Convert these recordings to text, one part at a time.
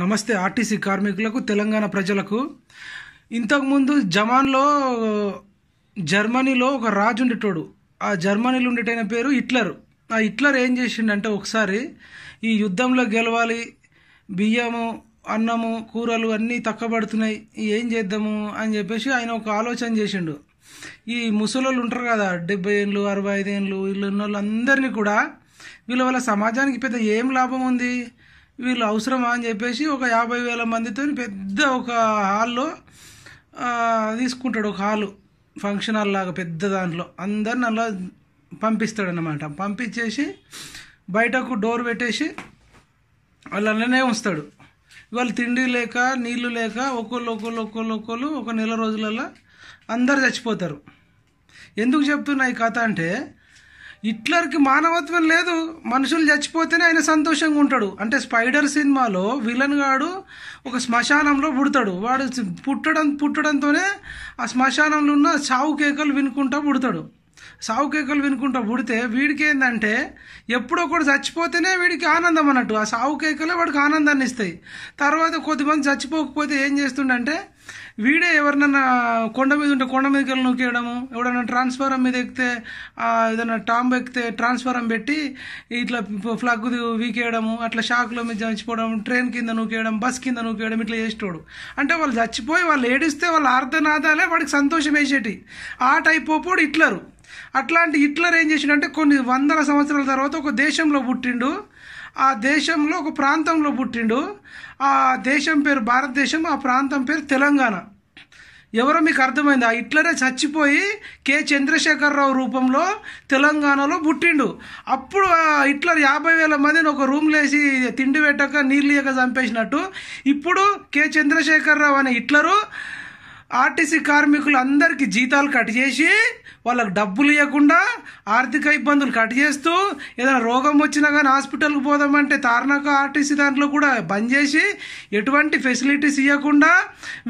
నమస్తే ఆర్టీసీ కార్మికులకు తెలంగాణ ప్రజలకు ఇంతకుముందు జమాన్లో జర్మనీలో ఒక రాజు ఉండేటోడు ఆ జర్మనీలో ఉండేటైన పేరు హిట్లర్ ఆ హిట్లర్ ఏం చేసిండంటే ఒకసారి ఈ యుద్ధంలో గెలవాలి బియ్యము అన్నము కూరలు అన్నీ తక్కబడుతున్నాయి ఏం చేద్దాము అని చెప్పేసి ఆయన ఒక ఆలోచన చేసిండు ఈ ముసలోళ్ళు ఉంటారు కదా డెబ్బై ఏళ్ళు అరవై ఏళ్ళు వీళ్ళు ఉన్న వాళ్ళందరినీ కూడా వీళ్ళ వల్ల సమాజానికి పెద్ద ఏం లాభం ఉంది వీళ్ళు అవసరమా అని చెప్పేసి ఒక యాభై వేల మందితో పెద్ద ఒక హాల్లో తీసుకుంటాడు ఒక హాలు ఫంక్షన్ హాల్ లాగా పెద్ద దాంట్లో అందరిని అలా పంపిస్తాడు అనమాట పంపించేసి బయటకు డోర్ పెట్టేసి వాళ్ళనే ఉంచుతాడు ఇవాళ తిండి లేక నీళ్లు లేక ఒక్కొళ్ళు ఒక్కొళ్ళు ఒక్కొళ్ళు ఒక్కొళ్ళు ఒక నెల రోజులలో అందరు చచ్చిపోతారు ఎందుకు చెప్తున్నా ఈ కథ అంటే హిట్లర్కి మానవత్వం లేదు మనుషులు చచ్చిపోతేనే ఆయన సంతోషంగా ఉంటాడు అంటే స్పైడర్ సినిమాలో విలన్ గాడు ఒక శ్మశానంలో పుడతాడు వాడు పుట్టడం పుట్టడంతోనే ఆ శ్మశానంలో ఉన్న సావు కేకలు వినుకుంటా పుడతాడు సావు కేకలు వినుకుంటా పుడితే వీడికి ఏంటంటే ఎప్పుడో ఒకటి చచ్చిపోతేనే వీడికి ఆనందం అన్నట్టు ఆ సావు కేకలే వాడికి ఆనందాన్ని ఇస్తాయి తర్వాత కొద్దిమంది చచ్చిపోకపోతే ఏం చేస్తుండంటే వీడే ఎవరినన్నా కొండ మీద ఉంటే కొండ మీదకి వెళ్ళి నొక్కేయడము ఎవడన్నా ట్రాన్స్ఫారం మీద ఎక్కితే ఏదైనా టాంబ్ ఎక్కితే ట్రాన్స్ఫారం పెట్టి ఇట్లా ఫ్లగ్ వీకేయడము అట్లా షాక్లో మీద చచ్చిపోవడం ట్రైన్ కింద నూకేయడం బస్ కింద నూకేయడం ఇట్లా చేసేటోడు అంటే వాళ్ళు చచ్చిపోయి వాళ్ళు ఏడిస్తే వాళ్ళ అర్ధనాదాలే వాడికి సంతోషం వేసేటి ఆ టైప్ పోడు హిట్లరు అట్లాంటి హిట్లర్ ఏం చేసిండంటే కొన్ని వందల సంవత్సరాల తర్వాత ఒక దేశంలో పుట్టిండు ఆ దేశంలో ఒక ప్రాంతంలో పుట్టిండు ఆ దేశం పేరు భారతదేశం ఆ ప్రాంతం పేరు తెలంగాణ ఎవరో మీకు అర్థమైందా ఇట్లనే చచ్చిపోయి కె చంద్రశేఖరరావు రూపంలో తెలంగాణలో పుట్టిండు అప్పుడు హిట్లర్ యాభై వేల మందిని ఒక వేసి తిండి పెట్టక నీళ్ళు ఇక చంపేసినట్టు ఇప్పుడు కె చంద్రశేఖరరావు అనే హిట్లరు ఆర్టీసీ కార్మికులు అందరికీ జీతాలు కట్ చేసి వాళ్ళకి డబ్బులు ఇవ్వకుండా ఆర్థిక ఇబ్బందులు కట్ చేస్తూ ఏదైనా రోగం వచ్చినా కానీ హాస్పిటల్కి పోదామంటే తారణక ఆర్టీసీ దాంట్లో కూడా బంద్ చేసి ఎటువంటి ఫెసిలిటీస్ ఇవ్వకుండా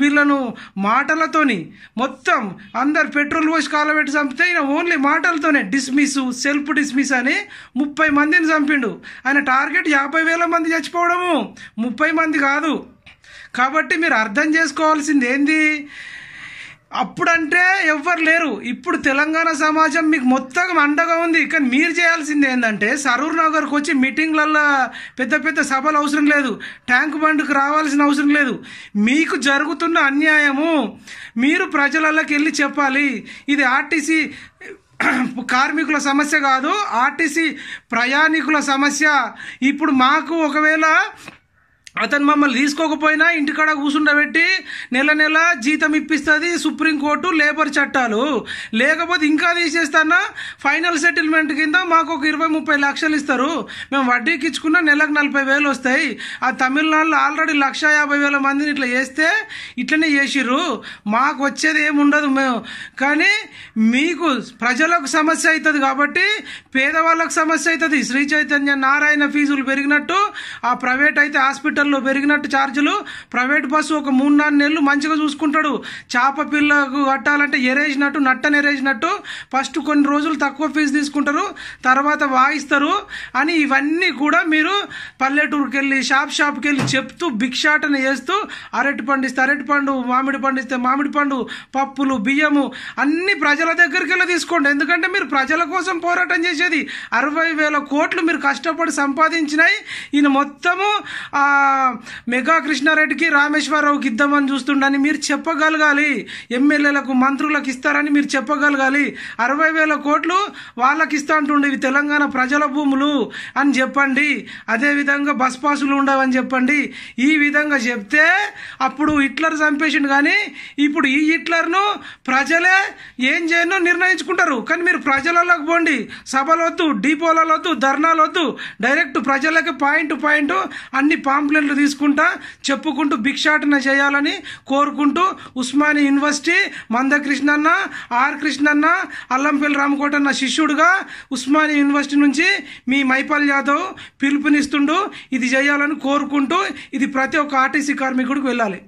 వీళ్ళను మాటలతోని మొత్తం అందరు పెట్రోల్ పోసి పెట్టి చంపితే ఈయన ఓన్లీ మాటలతోనే డిస్మిస్ సెల్ఫ్ డిస్మిస్ అని ముప్పై మందిని చంపిండు ఆయన టార్గెట్ యాభై వేల మంది చచ్చిపోవడము ముప్పై మంది కాదు కాబట్టి మీరు అర్థం చేసుకోవాల్సింది ఏంది అప్పుడంటే ఎవ్వరు లేరు ఇప్పుడు తెలంగాణ సమాజం మీకు మొత్తం అండగా ఉంది కానీ మీరు చేయాల్సింది ఏంటంటే సరూర్ నగర్కి వచ్చి మీటింగ్లల్లో పెద్ద పెద్ద సభలు అవసరం లేదు ట్యాంక్ బండ్కి రావాల్సిన అవసరం లేదు మీకు జరుగుతున్న అన్యాయము మీరు ప్రజలలోకి వెళ్ళి చెప్పాలి ఇది ఆర్టీసీ కార్మికుల సమస్య కాదు ఆర్టీసీ ప్రయాణికుల సమస్య ఇప్పుడు మాకు ఒకవేళ అతను మమ్మల్ని తీసుకోకపోయినా ఇంటికాడ కూర్చుండబెట్టి నెల నెల జీతం ఇప్పిస్తుంది సుప్రీంకోర్టు లేబర్ చట్టాలు లేకపోతే ఇంకా తీసేస్తానా ఫైనల్ సెటిల్మెంట్ కింద మాకు ఒక ఇరవై ముప్పై లక్షలు ఇస్తారు మేము వడ్డీకి ఇచ్చుకున్న నెలకు నలభై వేలు వస్తాయి ఆ తమిళనాడులో ఆల్రెడీ లక్ష యాభై వేల మందిని ఇట్లా చేస్తే ఇట్లనే చేసిర్రు మాకు వచ్చేది ఏముండదు మేము కానీ మీకు ప్రజలకు సమస్య అవుతుంది కాబట్టి పేదవాళ్ళకు సమస్య అవుతుంది శ్రీ చైతన్య నారాయణ ఫీజులు పెరిగినట్టు ఆ ప్రైవేట్ అయితే హాస్పిటల్ కిలోమీటర్లు పెరిగినట్టు ఛార్జీలు ప్రైవేట్ బస్సు ఒక మూడు నాలుగు నెలలు మంచిగా చూసుకుంటాడు చేప పిల్లకు కట్టాలంటే ఎరేసినట్టు ఎరేసినట్టు ఫస్ట్ కొన్ని రోజులు తక్కువ ఫీజు తీసుకుంటారు తర్వాత వాయిస్తారు అని ఇవన్నీ కూడా మీరు పల్లెటూరుకి వెళ్ళి షాప్ షాప్కి వెళ్ళి చెప్తూ భిక్షాటన చేస్తూ అరటి పండిస్తే అరటి పండు మామిడి పండిస్తే మామిడి పండు పప్పులు బియ్యము అన్ని ప్రజల దగ్గరికి వెళ్ళి తీసుకోండి ఎందుకంటే మీరు ప్రజల కోసం పోరాటం చేసేది అరవై వేల కోట్లు మీరు కష్టపడి సంపాదించినాయి ఈయన మొత్తము మెగా కృష్ణారెడ్డికి రామేశ్వరరావుకి ఇద్దామని చూస్తుండని మీరు చెప్పగలగాలి ఎమ్మెల్యేలకు మంత్రులకు ఇస్తారని మీరు చెప్పగలగాలి అరవై వేల కోట్లు వాళ్ళకి ఇస్తా అంటుండే ఇవి తెలంగాణ ప్రజల భూములు అని చెప్పండి అదేవిధంగా బస్ పాసులు ఉండవని చెప్పండి ఈ విధంగా చెప్తే అప్పుడు హిట్లర్ చంపేసిండు కానీ ఇప్పుడు ఈ హిట్లర్ను ప్రజలే ఏం చేయను నిర్ణయించుకుంటారు కానీ మీరు ప్రజలలోకి పోండి సభలొద్దు ధర్నాలు వద్దు డైరెక్ట్ ప్రజలకి పాయింట్ పాయింట్ అన్ని పాంప్లెట్లు ఛార్జీలు తీసుకుంటా చెప్పుకుంటూ భిక్షాటన చేయాలని కోరుకుంటూ ఉస్మాని యూనివర్సిటీ మందకృష్ణన్న ఆర్ కృష్ణన్న అల్లంపల్లి రామకోటన్న శిష్యుడుగా ఉస్మాని యూనివర్సిటీ నుంచి మీ మైపాల్ యాదవ్ పిలుపునిస్తుండు ఇది చేయాలని కోరుకుంటూ ఇది ప్రతి ఒక్క ఆర్టీసీ కార్మికుడికి వెళ్ళాలి